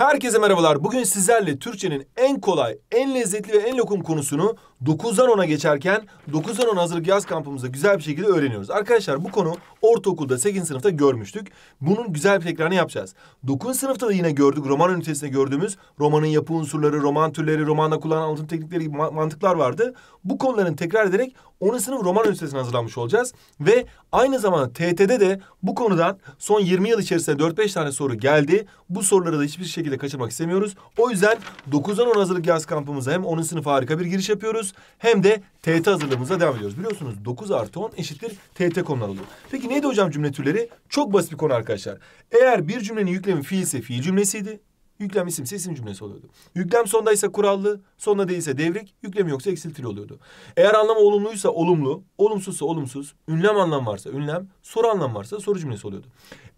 Herkese merhabalar. Bugün sizlerle Türkçenin en kolay, en lezzetli ve en lokum konusunu 9'dan 10'a geçerken 9'dan 10 hazırlık yaz kampımızda güzel bir şekilde öğreniyoruz. Arkadaşlar bu konu ortaokulda 8. sınıfta görmüştük. Bunun güzel bir tekrarını yapacağız. 9. sınıfta da yine gördük roman ünitesinde gördüğümüz romanın yapı unsurları, roman türleri, romanda kullanılan anlatım teknikleri gibi mantıklar vardı. Bu konuların tekrar ederek 10. sınıf roman ünitesine hazırlanmış olacağız. Ve aynı zamanda TET'de de bu konudan son 20 yıl içerisinde 4-5 tane soru geldi. Bu soruları da hiçbir şekilde kaçırmak istemiyoruz. O yüzden 9'dan 10 hazırlık yaz kampımıza hem 10. sınıf harika bir giriş yapıyoruz hem de TT hazırlığımıza devam ediyoruz. Biliyorsunuz 9 artı 10 eşittir TT konular oluyor. Peki neydi hocam cümle türleri? Çok basit bir konu arkadaşlar. Eğer bir cümlenin yüklemi fiilse fiil cümlesiydi. Yüklem isimse isim cümlesi oluyordu. Yüklem sondaysa kurallı, sonda değilse devrik, yüklem yoksa eksiltili oluyordu. Eğer anlam olumluysa olumlu, olumsuzsa olumsuz, ünlem anlam varsa ünlem, soru anlam varsa soru cümlesi oluyordu.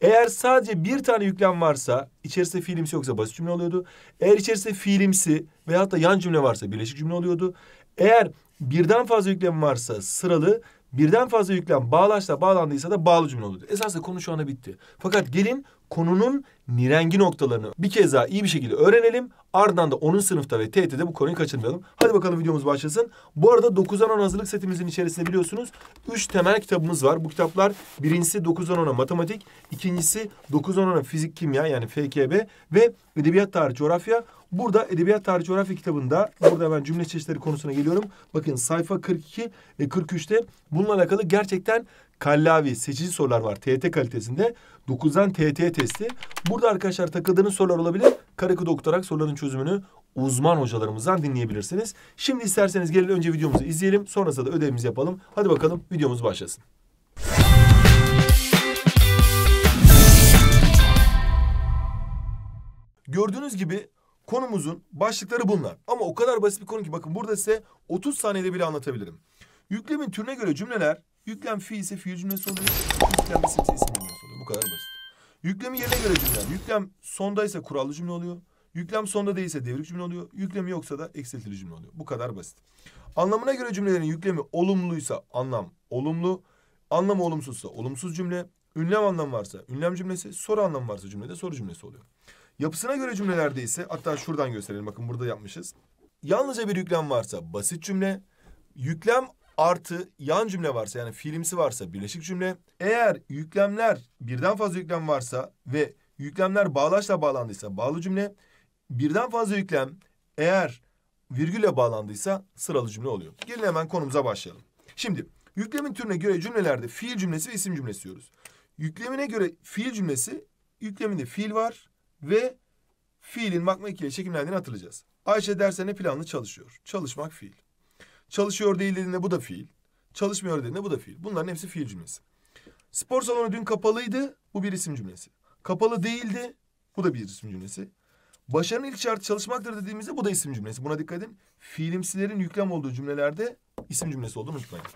Eğer sadece bir tane yüklem varsa, içerisinde fiilimsi yoksa basit cümle oluyordu. Eğer içerisinde fiilimsi veyahut da yan cümle varsa birleşik cümle oluyordu. Eğer birden fazla yüklem varsa sıralı, birden fazla yüklem bağlaçla bağlandıysa da bağlı cümle olur. Esasında konu şu anda bitti. Fakat gelin konunun nirengi noktalarını bir kez daha iyi bir şekilde öğrenelim. Ardından da onun sınıfta ve TET'de bu konuyu kaçırmayalım. Hadi bakalım videomuz başlasın. Bu arada 9'dan 10 hazırlık setimizin içerisinde biliyorsunuz 3 temel kitabımız var. Bu kitaplar birincisi 9'dan 10'a matematik, ikincisi 9'dan 10'a fizik kimya yani FKB ve edebiyat tarih coğrafya. Burada edebiyat tarih coğrafya kitabında burada ben cümle çeşitleri konusuna geliyorum. Bakın sayfa 42 ve 43'te bununla alakalı gerçekten kallavi, seçici sorular var TET kalitesinde. 9'dan TT testi. Burada arkadaşlar takıldığınız sorular olabilir. Karakıda okutarak soruların çözümünü uzman hocalarımızdan dinleyebilirsiniz. Şimdi isterseniz gelin önce videomuzu izleyelim. Sonrasında da ödevimizi yapalım. Hadi bakalım videomuz başlasın. Gördüğünüz gibi konumuzun başlıkları bunlar. Ama o kadar basit bir konu ki bakın burada size 30 saniyede bile anlatabilirim. Yüklemin türüne göre cümleler Yüklem fi ise fiil cümlesi oluyor. Yüklenmesi ise isim Bu kadar basit. Yüklemi yerine göre cümle. cümlem. Yüklem sondaysa kurallı cümle oluyor. Yüklem sonda değilse devrik cümle oluyor. Yüklemi yoksa da eksiltili cümle oluyor. Bu kadar basit. Anlamına göre cümlelerin yüklemi olumluysa anlam olumlu. Anlam olumsuzsa olumsuz cümle. Ünlem anlam varsa ünlem cümlesi. Soru anlam varsa cümlede soru cümlesi oluyor. Yapısına göre cümlelerde ise hatta şuradan gösterelim bakın burada yapmışız. Yalnızca bir yüklem varsa basit cümle. Yüklem artı yan cümle varsa yani fiilimsi varsa birleşik cümle. Eğer yüklemler birden fazla yüklem varsa ve yüklemler bağlaçla bağlandıysa bağlı cümle. Birden fazla yüklem eğer virgülle bağlandıysa sıralı cümle oluyor. Gelin hemen konumuza başlayalım. Şimdi yüklemin türüne göre cümlelerde fiil cümlesi ve isim cümlesi diyoruz. Yüklemine göre fiil cümlesi yükleminde fiil var ve fiilin makma ikiyle şekillendiğini hatırlayacağız. Ayşe dersine planlı çalışıyor. Çalışmak fiil. Çalışıyor değil dediğinde bu da fiil. Çalışmıyor dediğinde bu da fiil. Bunların hepsi fiil cümlesi. Spor salonu dün kapalıydı. Bu bir isim cümlesi. Kapalı değildi. Bu da bir isim cümlesi. Başarının ilk şartı çalışmaktır dediğimizde bu da isim cümlesi. Buna dikkat edin. Fiilimsilerin yüklem olduğu cümlelerde isim cümlesi olduğunu unutmayın.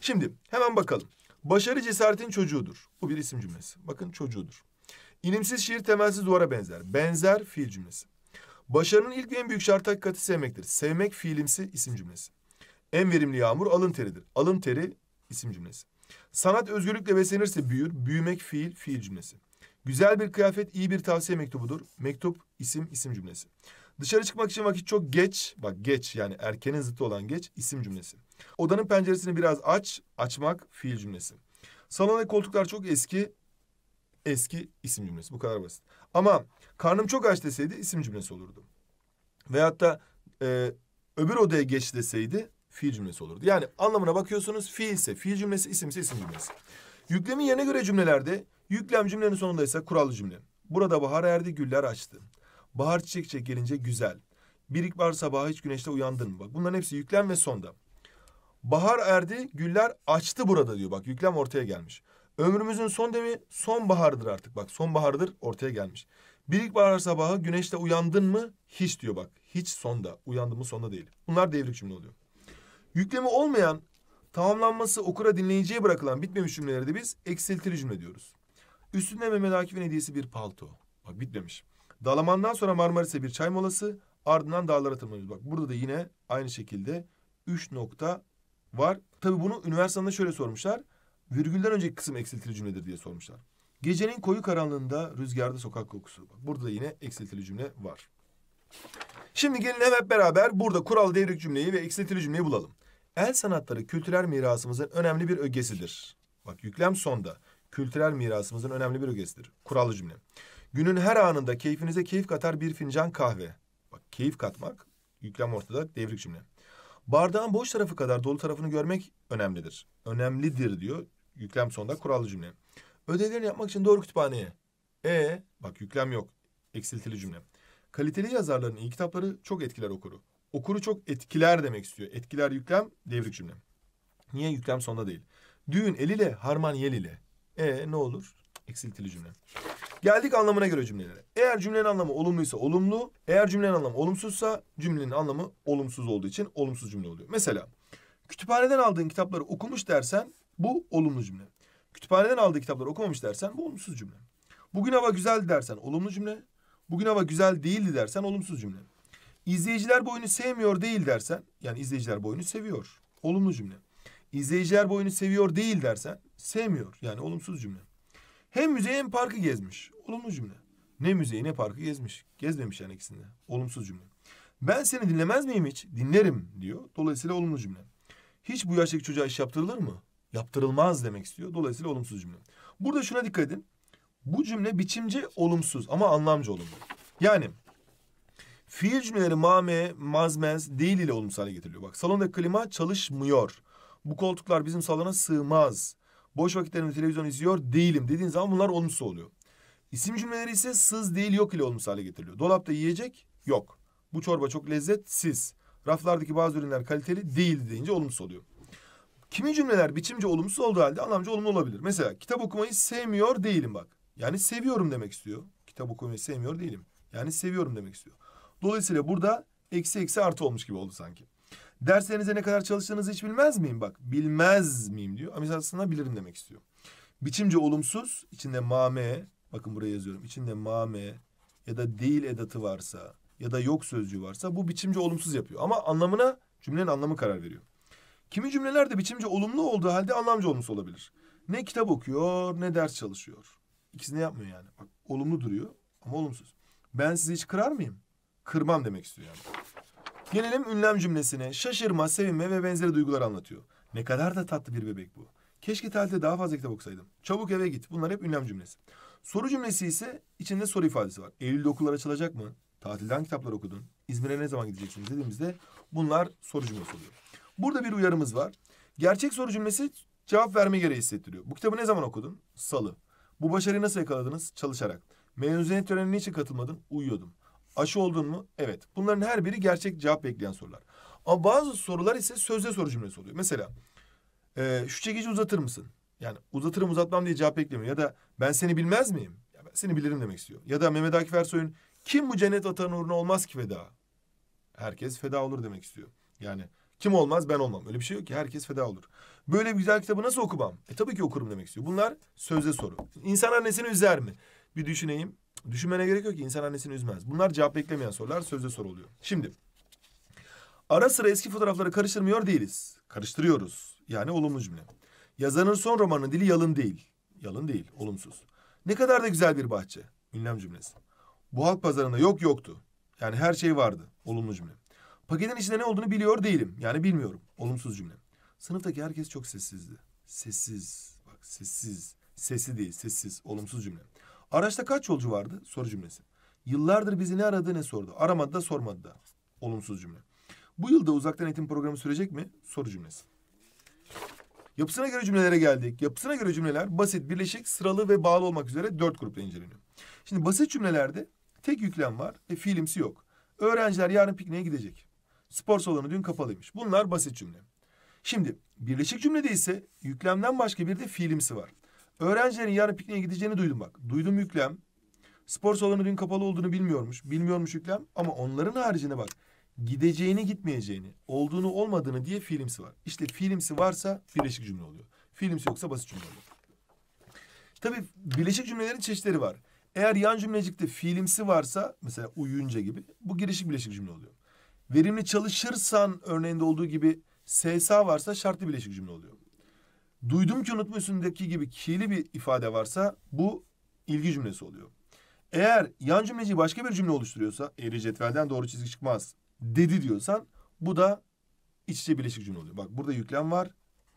Şimdi hemen bakalım. Başarı cesaretin çocuğudur. Bu bir isim cümlesi. Bakın çocuğudur. İlimsiz şiir temelsiz duvara benzer. Benzer fiil cümlesi. Başarının ilk ve en büyük şartı hakikati sevmektir. Sevmek fiilimsi isim cümlesi. En verimli yağmur alın teridir. Alın teri isim cümlesi. Sanat özgürlükle beslenirse büyür. Büyümek fiil, fiil cümlesi. Güzel bir kıyafet iyi bir tavsiye mektubudur. Mektup isim, isim cümlesi. Dışarı çıkmak için vakit çok geç. Bak geç yani erkenin zıttı olan geç isim cümlesi. Odanın penceresini biraz aç. Açmak fiil cümlesi. Salon ve koltuklar çok eski. Eski isim cümlesi. Bu kadar basit. Ama karnım çok aç deseydi isim cümlesi olurdu. Veyahut da e, öbür odaya geç deseydi fiil cümlesi olurdu. Yani anlamına bakıyorsunuz fiilse fiil cümlesi, isimse isim cümlesi. Yüklemin yerine göre cümlelerde yüklem cümlenin sonunda ise kurallı cümle. Burada bahar erdi, güller açtı. Bahar çiçek çiçek gelince güzel. Bir ilkbahar sabahı hiç güneşte uyandın mı? Bak bunların hepsi yüklem ve sonda. Bahar erdi, güller açtı burada diyor. Bak yüklem ortaya gelmiş. Ömrümüzün son demi son sonbahardır artık. Bak son sonbahardır ortaya gelmiş. Bir ilkbahar sabahı güneşte uyandın mı? Hiç diyor bak. Hiç sonda. Uyandın mı sonda değil. Bunlar devrik cümle oluyor. Yüklemi olmayan, tamamlanması okura dinleyiciye bırakılan bitmemiş cümleleri de biz eksiltili cümle diyoruz. Üstünde Mehmet Akif'in hediyesi bir palto. Bak bitmemiş. Dalamandan sonra Marmaris'e bir çay molası. Ardından dağlara tırmanıyoruz. Bak burada da yine aynı şekilde üç nokta var. Tabii bunu üniversitede şöyle sormuşlar. Virgülden önceki kısım eksiltili cümledir diye sormuşlar. Gecenin koyu karanlığında rüzgarda sokak kokusu. Bak burada da yine eksiltili cümle var. Şimdi gelin hep beraber burada kural devrik cümleyi ve eksiltili cümleyi bulalım. El sanatları kültürel mirasımızın önemli bir ögesidir. Bak yüklem sonda. Kültürel mirasımızın önemli bir ögesidir. Kurallı cümle. Günün her anında keyfinize keyif katar bir fincan kahve. Bak keyif katmak, yüklem ortada, devrik cümle. Bardağın boş tarafı kadar dolu tarafını görmek önemlidir. Önemlidir diyor. Yüklem sonda kurallı cümle. Ödevlerini yapmak için doğru kütüphaneye. E bak yüklem yok. Eksiltili cümle. Kaliteli yazarların iyi kitapları çok etkiler okuru okuru çok etkiler demek istiyor. Etkiler yüklem devrik cümle. Niye yüklem sonda değil? Düğün eliyle harman yel ile. E ne olur? Eksiltili cümle. Geldik anlamına göre cümlelere. Eğer cümlenin anlamı olumluysa olumlu, eğer cümlenin anlamı olumsuzsa cümlenin anlamı olumsuz olduğu için olumsuz cümle oluyor. Mesela kütüphaneden aldığın kitapları okumuş dersen bu olumlu cümle. Kütüphaneden aldığı kitapları okumamış dersen bu olumsuz cümle. Bugün hava güzel dersen olumlu cümle. Bugün hava güzel değildi dersen olumsuz cümle. İzleyiciler bu oyunu sevmiyor değil dersen yani izleyiciler bu oyunu seviyor. Olumlu cümle. İzleyiciler bu oyunu seviyor değil dersen sevmiyor. Yani olumsuz cümle. Hem müzeyi hem parkı gezmiş. Olumlu cümle. Ne müzeyi ne parkı gezmiş. Gezmemiş yani ikisinde. Olumsuz cümle. Ben seni dinlemez miyim hiç? Dinlerim diyor. Dolayısıyla olumlu cümle. Hiç bu yaştaki çocuğa iş yaptırılır mı? Yaptırılmaz demek istiyor. Dolayısıyla olumsuz cümle. Burada şuna dikkat edin. Bu cümle biçimce olumsuz ama anlamcı olumlu. Yani Fiil cümleleri mame, mazmez, değil ile olumsuz hale getiriliyor. Bak salonda klima çalışmıyor. Bu koltuklar bizim salona sığmaz. Boş vakitlerimde televizyon izliyor değilim dediğin zaman bunlar olumsuz oluyor. İsim cümleleri ise sız değil yok ile olumsuz hale getiriliyor. Dolapta yiyecek yok. Bu çorba çok lezzetsiz. Raflardaki bazı ürünler kaliteli değil deyince olumsuz oluyor. Kimi cümleler biçimce olumsuz olduğu halde anlamca olumlu olabilir. Mesela kitap okumayı sevmiyor değilim bak. Yani seviyorum demek istiyor. Kitap okumayı sevmiyor değilim. Yani seviyorum demek istiyor. Dolayısıyla burada eksi eksi artı olmuş gibi oldu sanki. Derslerinize ne kadar çalıştığınızı hiç bilmez miyim? Bak bilmez miyim diyor. Ama aslında bilirim demek istiyor. Biçimce olumsuz içinde mame bakın buraya yazıyorum. İçinde mame ya da değil edatı varsa ya da yok sözcüğü varsa bu biçimce olumsuz yapıyor. Ama anlamına cümlenin anlamı karar veriyor. Kimi cümleler de biçimce olumlu olduğu halde anlamcı olumsuz olabilir. Ne kitap okuyor ne ders çalışıyor. İkisini yapmıyor yani. Bak olumlu duruyor ama olumsuz. Ben sizi hiç kırar mıyım? kırmam demek istiyor yani. Gelelim ünlem cümlesine. Şaşırma, sevinme ve benzeri duygular anlatıyor. Ne kadar da tatlı bir bebek bu. Keşke tatilde daha fazla kitap okusaydım. Çabuk eve git. Bunlar hep ünlem cümlesi. Soru cümlesi ise içinde soru ifadesi var. Eylül'de okullar açılacak mı? Tatilden kitaplar okudun. İzmir'e ne zaman gideceksiniz dediğimizde bunlar soru cümlesi oluyor. Burada bir uyarımız var. Gerçek soru cümlesi cevap verme gereği hissettiriyor. Bu kitabı ne zaman okudun? Salı. Bu başarıyı nasıl yakaladınız? Çalışarak. Mezuniyet törenine niçin katılmadın? Uyuyordum. Aşı oldun mu? Evet. Bunların her biri gerçek cevap bekleyen sorular. Ama bazı sorular ise sözde soru cümlesi oluyor. Mesela e, şu çekici uzatır mısın? Yani uzatırım uzatmam diye cevap beklemiyor. Ya da ben seni bilmez miyim? Ya ben seni bilirim demek istiyor. Ya da Mehmet Akif Ersoy'un kim bu cennet vatanın uğruna olmaz ki feda? Herkes feda olur demek istiyor. Yani kim olmaz ben olmam. Öyle bir şey yok ki herkes feda olur. Böyle bir güzel kitabı nasıl okumam? E tabii ki okurum demek istiyor. Bunlar sözde soru. İnsan annesini üzer mi? Bir düşüneyim. Düşünmene gerek yok ki insan annesini üzmez. Bunlar cevap beklemeyen sorular sözde soruluyor. Şimdi ara sıra eski fotoğrafları karıştırmıyor değiliz. Karıştırıyoruz. Yani olumlu cümle. Yazanın son romanının dili yalın değil. Yalın değil, olumsuz. Ne kadar da güzel bir bahçe. Ünlem cümlesi. Bu halk pazarında yok yoktu. Yani her şey vardı. Olumlu cümle. Paketin içinde ne olduğunu biliyor değilim. Yani bilmiyorum. Olumsuz cümle. Sınıftaki herkes çok sessizdi. Sessiz. Bak sessiz. Sesi değil, sessiz. Olumsuz cümle. Araçta kaç yolcu vardı? Soru cümlesi. Yıllardır bizi ne aradı ne sordu. Aramadı da sormadı da. Olumsuz cümle. Bu yılda uzaktan eğitim programı sürecek mi? Soru cümlesi. Yapısına göre cümlelere geldik. Yapısına göre cümleler basit, birleşik, sıralı ve bağlı olmak üzere dört grupta inceleniyor. Şimdi basit cümlelerde tek yüklem var ve fiilimsi yok. Öğrenciler yarın pikniğe gidecek. Spor salonu dün kapalıymış. Bunlar basit cümle. Şimdi birleşik cümlede ise yüklemden başka bir de fiilimsi var. Öğrencilerin yarın pikniğe gideceğini duydum bak. Duydum yüklem. Spor salonu dün kapalı olduğunu bilmiyormuş. Bilmiyormuş yüklem ama onların haricinde bak. Gideceğini gitmeyeceğini, olduğunu olmadığını diye fiilimsi var. İşte fiilimsi varsa birleşik cümle oluyor. Fiilimsi yoksa basit cümle oluyor. Tabii birleşik cümlelerin çeşitleri var. Eğer yan cümlecikte fiilimsi varsa mesela uyuyunca gibi bu girişik birleşik cümle oluyor. Verimli çalışırsan örneğinde olduğu gibi SSA varsa şartlı birleşik cümle oluyor duydum ki unutmuşsundaki gibi kili bir ifade varsa bu ilgi cümlesi oluyor. Eğer yan cümleci başka bir cümle oluşturuyorsa eğri cetvelden doğru çizgi çıkmaz dedi diyorsan bu da iç içe bileşik cümle oluyor. Bak burada yüklem var,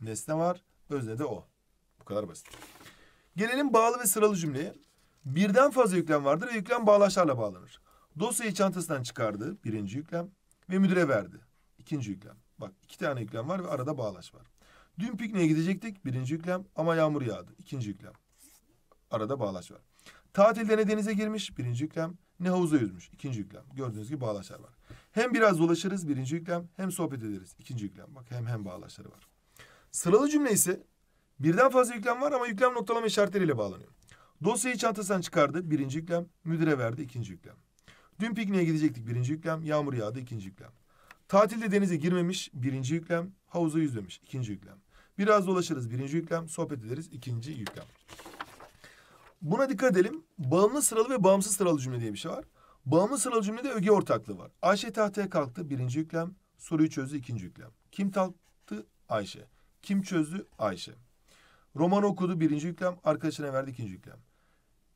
nesne var, özne de o. Bu kadar basit. Gelelim bağlı ve sıralı cümleye. Birden fazla yüklem vardır ve yüklem bağlaçlarla bağlanır. Dosyayı çantasından çıkardı birinci yüklem ve müdüre verdi. ikinci yüklem. Bak iki tane yüklem var ve arada bağlaş var. Dün pikniğe gidecektik. Birinci yüklem ama yağmur yağdı. İkinci yüklem. Arada bağlaç var. Tatilde ne denize girmiş? Birinci yüklem. Ne havuza yüzmüş? İkinci yüklem. Gördüğünüz gibi bağlaçlar var. Hem biraz dolaşırız birinci yüklem hem sohbet ederiz. ikinci yüklem. Bak hem hem bağlaçları var. Sıralı cümle ise birden fazla yüklem var ama yüklem noktalama işaretleriyle bağlanıyor. Dosyayı çantasından çıkardı. Birinci yüklem. Müdüre verdi. ikinci yüklem. Dün pikniğe gidecektik. Birinci yüklem. Yağmur yağdı. ikinci yüklem. Tatilde denize girmemiş. Birinci yüklem. Havuza yüzmemiş. ikinci yüklem. Biraz dolaşırız. Birinci yüklem sohbet ederiz. ikinci yüklem. Buna dikkat edelim. Bağımlı sıralı ve bağımsız sıralı cümle diye bir şey var. Bağımlı sıralı cümlede öge ortaklığı var. Ayşe tahtaya kalktı. Birinci yüklem. Soruyu çözdü. ikinci yüklem. Kim kalktı? Ayşe. Kim çözdü? Ayşe. Roman okudu. Birinci yüklem. Arkadaşına verdi. ikinci yüklem.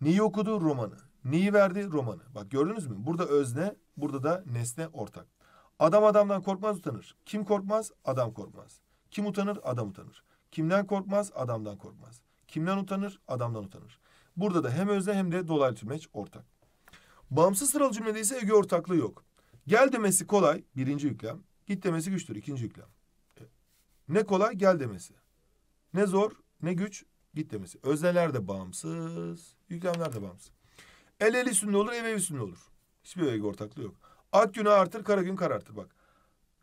Neyi okudu? Romanı. Neyi verdi? Romanı. Bak gördünüz mü? Burada özne, burada da nesne ortak. Adam adamdan korkmaz utanır. Kim korkmaz? Adam korkmaz. Kim utanır? Adam utanır. Kimden korkmaz? Adamdan korkmaz. Kimden utanır? Adamdan utanır. Burada da hem özne hem de dolaylı tümeç ortak. Bağımsız sıralı cümlede ise öge ortaklığı yok. Gel demesi kolay birinci yüklem. Git demesi güçtür ikinci yüklem. E, ne kolay gel demesi. Ne zor ne güç git demesi. Özneler de bağımsız. Yüklemler de bağımsız. El el üstünde olur ev ev üstünde olur. Hiçbir öge ortaklığı yok. Ak günü artır kara gün karartır bak.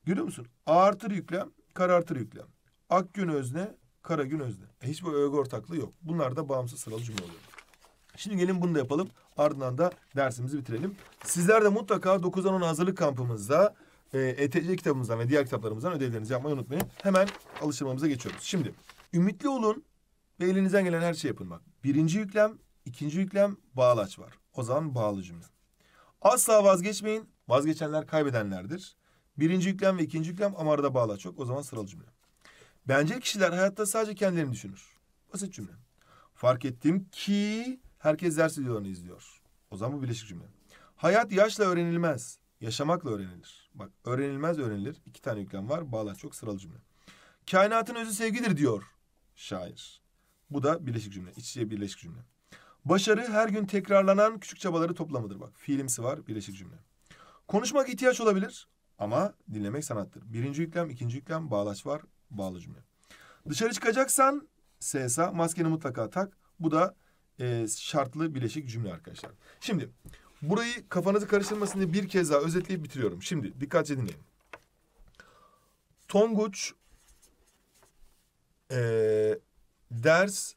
Görüyor musun? Artır yüklem karartır yüklem. Ak gün özne, kara gün özne. E, hiçbir öğe ortaklığı yok. Bunlar da bağımsız sıralı cümle oluyor. Şimdi gelin bunu da yapalım. Ardından da dersimizi bitirelim. Sizler de mutlaka 9'dan 10 hazırlık kampımızda e, ETC kitabımızdan ve diğer kitaplarımızdan ödevlerinizi yapmayı unutmayın. Hemen alıştırmamıza geçiyoruz. Şimdi ümitli olun ve elinizden gelen her şey yapın bak. Birinci yüklem, ikinci yüklem bağlaç var. O zaman bağlı cümle. Asla vazgeçmeyin. Vazgeçenler kaybedenlerdir. Birinci yüklem ve ikinci yüklem amarda bağla çok. O zaman sıralı cümle. Bence kişiler hayatta sadece kendilerini düşünür. Basit cümle. Fark ettim ki herkes ders videolarını izliyor. O zaman bu bileşik cümle. Hayat yaşla öğrenilmez. Yaşamakla öğrenilir. Bak öğrenilmez öğrenilir. İki tane yüklem var. Bağlaç çok sıralı cümle. Kainatın özü sevgidir diyor şair. Bu da bileşik cümle. İç içe bileşik cümle. Başarı her gün tekrarlanan küçük çabaları toplamıdır. Bak fiilimsi var bileşik cümle. Konuşmak ihtiyaç olabilir ama dinlemek sanattır. Birinci yüklem, ikinci yüklem, bağlaç var, bağlı cümle. Dışarı çıkacaksan SSA maskeni mutlaka tak. Bu da e, şartlı bileşik cümle arkadaşlar. Şimdi burayı kafanızı karıştırmasın diye bir kez daha özetleyip bitiriyorum. Şimdi dikkatle dinleyin. Tonguç e, ders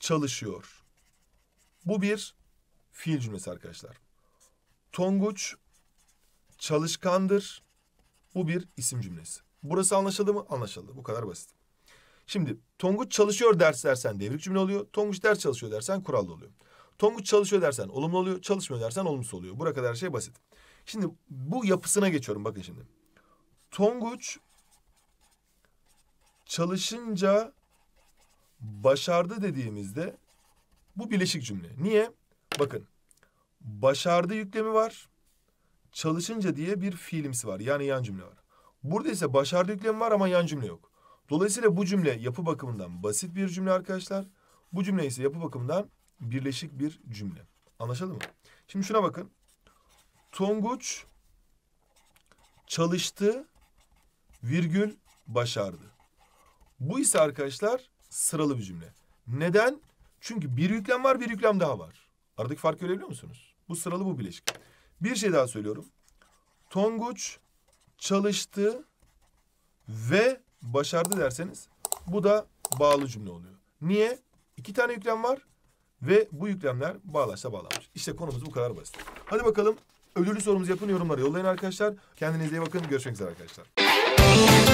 çalışıyor. Bu bir fiil cümlesi arkadaşlar. Tonguç çalışkandır. Bu bir isim cümlesi. Burası anlaşıldı mı? Anlaşıldı. Bu kadar basit. Şimdi Tonguç çalışıyor ders dersen devrik cümle oluyor. Tonguç ders çalışıyor dersen kurallı oluyor. Tonguç çalışıyor dersen olumlu oluyor. Çalışmıyor dersen olumsuz oluyor. Buraya kadar her şey basit. Şimdi bu yapısına geçiyorum bakın şimdi. Tonguç çalışınca başardı dediğimizde bu bileşik cümle. Niye? Bakın başardı yüklemi var çalışınca diye bir fiilimsi var. Yani yan cümle var. Burada ise baş harf yüklemi var ama yan cümle yok. Dolayısıyla bu cümle yapı bakımından basit bir cümle arkadaşlar. Bu cümle ise yapı bakımından birleşik bir cümle. Anlaşıldı mı? Şimdi şuna bakın. Tonguç çalıştı virgül başardı. Bu ise arkadaşlar sıralı bir cümle. Neden? Çünkü bir yüklem var bir yüklem daha var. Aradaki farkı görebiliyor musunuz? Bu sıralı bu bileşik. Bir şey daha söylüyorum. Tonguç çalıştı ve başardı derseniz bu da bağlı cümle oluyor. Niye? İki tane yüklem var ve bu yüklemler bağlaçla bağlanmış. İşte konumuz bu kadar basit. Hadi bakalım ödüllü sorumuzu yapın yorumlara yollayın arkadaşlar. Kendinize iyi bakın. Görüşmek üzere arkadaşlar.